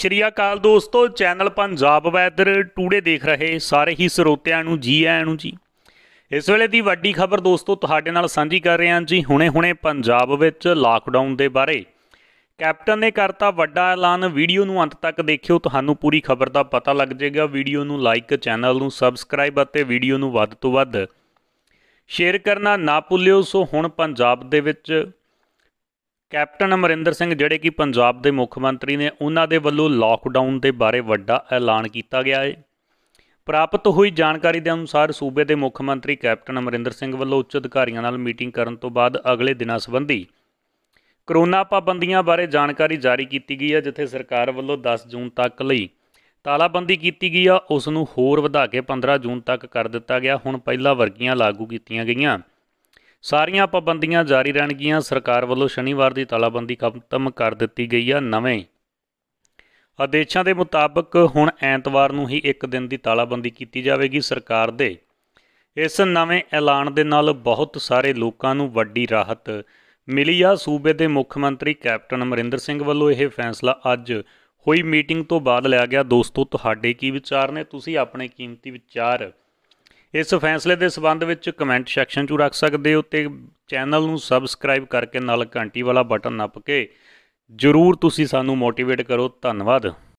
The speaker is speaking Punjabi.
ਸ਼੍ਰੀ ਅਕਾਲ ਦੋਸਤੋ ਚੈਨਲ ਪੰਜਾਬ ਵੈਦਰ ਟੂਡੇ ਦੇਖ ਰਹੇ ਸਾਰੇ ਹੀ ਸਰੋਤਿਆਂ ਨੂੰ ਜੀ ਆਇਆਂ ਨੂੰ ਜੀ ਇਸ ਵੇਲੇ ਦੀ ਵੱਡੀ ਖਬਰ ਦੋਸਤੋ ਤੁਹਾਡੇ ਨਾਲ ਸਾਂਝੀ ਕਰ ਰਹੇ ਹਾਂ ਜੀ ਹੁਣੇ-ਹੁਣੇ ਪੰਜਾਬ ਵਿੱਚ ਲਾਕਡਾਊਨ ਦੇ ਬਾਰੇ ਕੈਪਟਨ ਨੇ ਕਰਤਾ ਵੱਡਾ ਐਲਾਨ ਵੀਡੀਓ ਨੂੰ ਅੰਤ ਤੱਕ ਦੇਖਿਓ ਤੁਹਾਨੂੰ ਪੂਰੀ ਖਬਰ ਦਾ ਪਤਾ ਲੱਗ ਜਾਏਗਾ ਵੀਡੀਓ ਨੂੰ ਲਾਈਕ ਚੈਨਲ ਨੂੰ ਸਬਸਕ੍ਰਾਈਬ ਅਤੇ ਵੀਡੀਓ ਨੂੰ ਵੱਧ ਤੋਂ ਵੱਧ ਸ਼ੇਅਰ ਕਰਨਾ ਨਾ ਭੁੱਲਿਓ ਸੋ ਹੁਣ ਪੰਜਾਬ ਦੇ ਵਿੱਚ ਕੈਪਟਨ ਅਮਰਿੰਦਰ ਸਿੰਘ ਜਿਹੜੇ ਕਿ ਪੰਜਾਬ ਦੇ ਮੁੱਖ ਮੰਤਰੀ ਨੇ ਉਹਨਾਂ ਦੇ ਵੱਲੋਂ ਲਾਕਡਾਊਨ ਦੇ ਬਾਰੇ ਵੱਡਾ ਐਲਾਨ ਕੀਤਾ ਗਿਆ ਹੈ ਪ੍ਰਾਪਤ ਹੋਈ ਜਾਣਕਾਰੀ ਦੇ ਅਨੁਸਾਰ ਸੂਬੇ ਦੇ ਮੁੱਖ ਮੰਤਰੀ ਕੈਪਟਨ ਅਮਰਿੰਦਰ ਸਿੰਘ ਵੱਲੋਂ ਉੱਚ ਅਧਿਕਾਰੀਆਂ ਨਾਲ ਮੀਟਿੰਗ ਕਰਨ ਤੋਂ ਬਾਅਦ ਅਗਲੇ ਦਿਨਾਂ ਸੰਬੰਧੀ ਕਰੋਨਾ ਪਾਬੰਦੀਆਂ ਬਾਰੇ ਜਾਣਕਾਰੀ ਜਾਰੀ ਕੀਤੀ ਗਈ ਹੈ ਜਿੱਥੇ ਸਰਕਾਰ ਵੱਲੋਂ 10 ਜੂਨ ਤੱਕ ਲਈ ਤਾਲਾਬੰਦੀ ਕੀਤੀ ਗਈ ਆ ਉਸ ਨੂੰ ਹੋਰ ਵਧਾ ਕੇ 15 ਜੂਨ ਤੱਕ ਕਰ ਦਿੱਤਾ ਗਿਆ ਹੁਣ ਪਹਿਲਾ ਵਰਗੀਆਂ ਲਾਗੂ ਕੀਤੀਆਂ ਗਈਆਂ ਸਾਰੀਆਂ ਪਾਬੰਦੀਆਂ ਜਾਰੀ ਰਹਿਣਗੀਆਂ ਸਰਕਾਰ ਵੱਲੋਂ ਸ਼ਨੀਵਾਰ ਦੀ ਤਾਲਾਬੰਦੀ ਖਤਮ ਕਰ ਦਿੱਤੀ ਗਈ ਆ ਨਵੇਂ ਆਦੇਸ਼ਾਂ ਦੇ ਮੁਤਾਬਕ ਹੁਣ ਐਤਵਾਰ ਨੂੰ ਹੀ ਇੱਕ ਦਿਨ ਦੀ ਤਾਲਾਬੰਦੀ ਕੀਤੀ ਜਾਵੇਗੀ ਸਰਕਾਰ ਦੇ ਇਸ ਨਵੇਂ ਐਲਾਨ ਦੇ ਨਾਲ ਬਹੁਤ ਸਾਰੇ ਲੋਕਾਂ ਨੂੰ ਵੱਡੀ ਰਾਹਤ ਮਿਲੀ ਆ ਸੂਬੇ ਦੇ ਮੁੱਖ ਮੰਤਰੀ ਕੈਪਟਨ ਅਮਰਿੰਦਰ ਸਿੰਘ ਵੱਲੋਂ ਇਹ ਫੈਸਲਾ ਅੱਜ ਹੋਈ ਮੀਟਿੰਗ ਤੋਂ ਬਾਅਦ ਲਿਆ ਗਿਆ ਦੋਸਤੋ ਤੁਹਾਡੇ ਕੀ ਵਿਚਾਰ ਨੇ ਤੁਸੀਂ ਆਪਣੇ ਕੀਮਤੀ ਵਿਚਾਰ ਇਸ ਫੈਸਲੇ ਦੇ ਸਬੰਧ ਵਿੱਚ ਕਮੈਂਟ ਸੈਕਸ਼ਨ 'ਚ ਰੱਖ ਸਕਦੇ ਹੋ ਤੇ ਚੈਨਲ ਨੂੰ ਸਬਸਕ੍ਰਾਈਬ ਕਰਕੇ ਨਾਲ ਘੰਟੀ ਵਾਲਾ ਬਟਨ ਨੱਪ ਕੇ ਜਰੂਰ ਤੁਸੀਂ ਸਾਨੂੰ ਮੋਟੀਵੇਟ ਕਰੋ ਧੰਨਵਾਦ